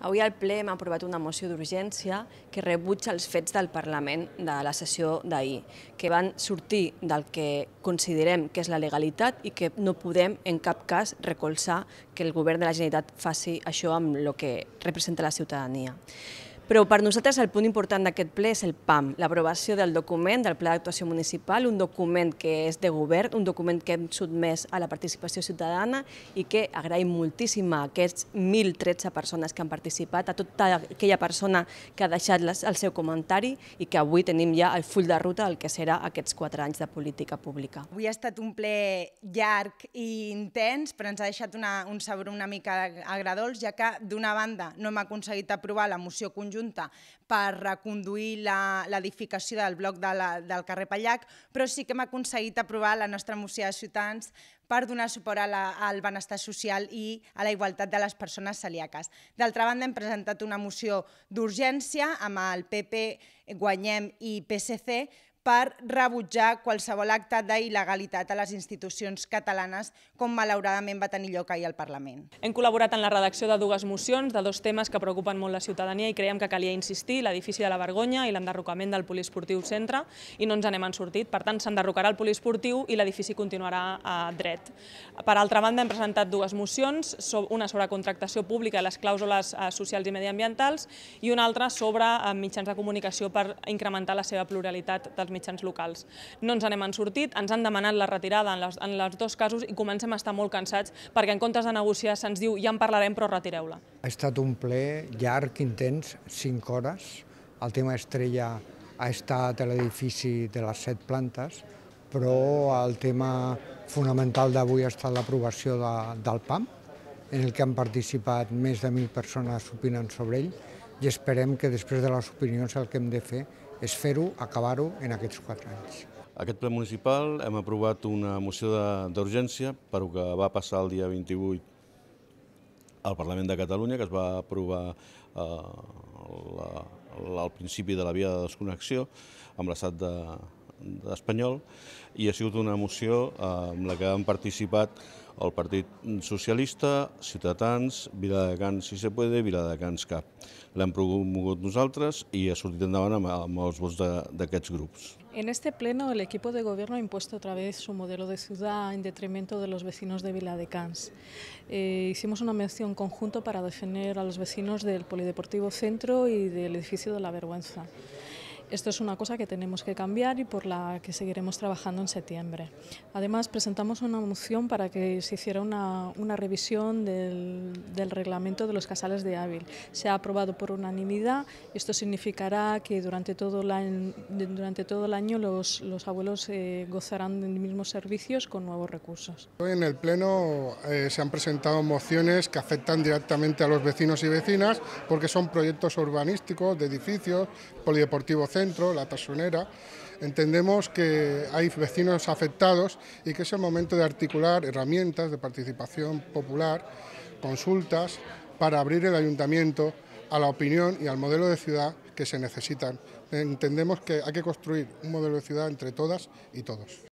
Avui al ple hem aprovat una moció d'urgència que rebutja els fets del Parlament de la sessió d'ahir, que van sortir del que considerem que és la legalitat i que no podem en cap cas recolzar que el govern de la Generalitat faci això amb el que representa la ciutadania. Però per nosaltres el punt important d'aquest ple és el PAM, l'aprovació del document del Pla d'Actuació Municipal, un document que és de govern, un document que hem sotmès a la participació ciutadana i que agraïm moltíssim a aquests 1.013 persones que han participat, a tota aquella persona que ha deixat el seu comentari i que avui tenim ja el full de ruta del que serà aquests quatre anys de política pública. Avui ha estat un ple llarg i intens, però ens ha deixat una, un sabor una mica agradols, ja que d'una banda no hem aconseguit aprovar la moció conjunta Junta per reconduir l'edificació del bloc de la, del carrer Pallac, però sí que hem aconseguit aprovar la nostra moció de Ciutadans per donar suport a la, al benestar social i a la igualtat de les persones celíaques. D'altra banda, hem presentat una moció d'urgència amb el PP, Guanyem i PSC per rebutjar qualsevol acte d'il·legalitat a les institucions catalanes, com malauradament va tenir lloc ahir al Parlament. Hem col·laborat en la redacció de dues mocions, de dos temes que preocupen molt la ciutadania i creiem que calia insistir, l'edifici de la Vergonya i l'enderrocament del poliesportiu centre, i no ens n'hem en sortit. Per tant, s'enderrocarà el poliesportiu i l'edifici continuarà a dret. Per altra banda, hem presentat dues mocions, una sobre contractació pública i les clàusules eh, socials i mediambientals, i una altra sobre eh, mitjans de comunicació per incrementar la seva pluralitat dels als mitjans locals. No ens n'hem sortit, ens han demanat la retirada en, les, en els dos casos i comencem a estar molt cansats perquè en comptes de negociar se'ns diu ja en parlarem però retireu-la. Ha estat un ple llarg, intens, 5 hores. El tema estrella ha estat l'edifici de les set plantes, però el tema fonamental d'avui ha estat l'aprovació del PAM, en el que han participat més de 1.000 persones opinant sobre ell, i esperem que després de les opinions el que hem de fer és fer-ho, acabar-ho en aquests quatre anys. Aquest ple municipal hem aprovat una moció d'urgència per que va passar el dia 28 al Parlament de Catalunya, que es va aprovar eh, la, al principi de la via de desconnexió amb l'estat de, d'espanyol i ha sigut una moció eh, amb la que han participat el Partit Socialista, Ciutadans, Viladecans, si se puede, Viladecans Cap. L'hem promogut nosaltres i ha sortit endavant amb, amb els vots d'aquests grups. En este pleno el equipo de gobierno ha impuesto otra vez su modelo de ciudad en detrimento de los vecinos de Viladecans. Eh, hicimos una mención conjunto para defender a los vecinos del Polideportivo Centro y del edificio de la Vergüenza. Esto es una cosa que tenemos que cambiar y por la que seguiremos trabajando en septiembre. Además, presentamos una moción para que se hiciera una, una revisión del, del, reglamento de los casales de Ávil. Se ha aprobado por unanimidad esto significará que durante todo el año, durante todo el año los, los abuelos eh, gozarán de mismos servicios con nuevos recursos. Hoy en el Pleno eh, se han presentado mociones que afectan directamente a los vecinos y vecinas porque son proyectos urbanísticos de edificios, polideportivos, etc la tasonera entendemos que hay vecinos afectados y que es el momento de articular herramientas de participación popular, consultas, para abrir el ayuntamiento a la opinión y al modelo de ciudad que se necesitan. Entendemos que hay que construir un modelo de ciudad entre todas y todos.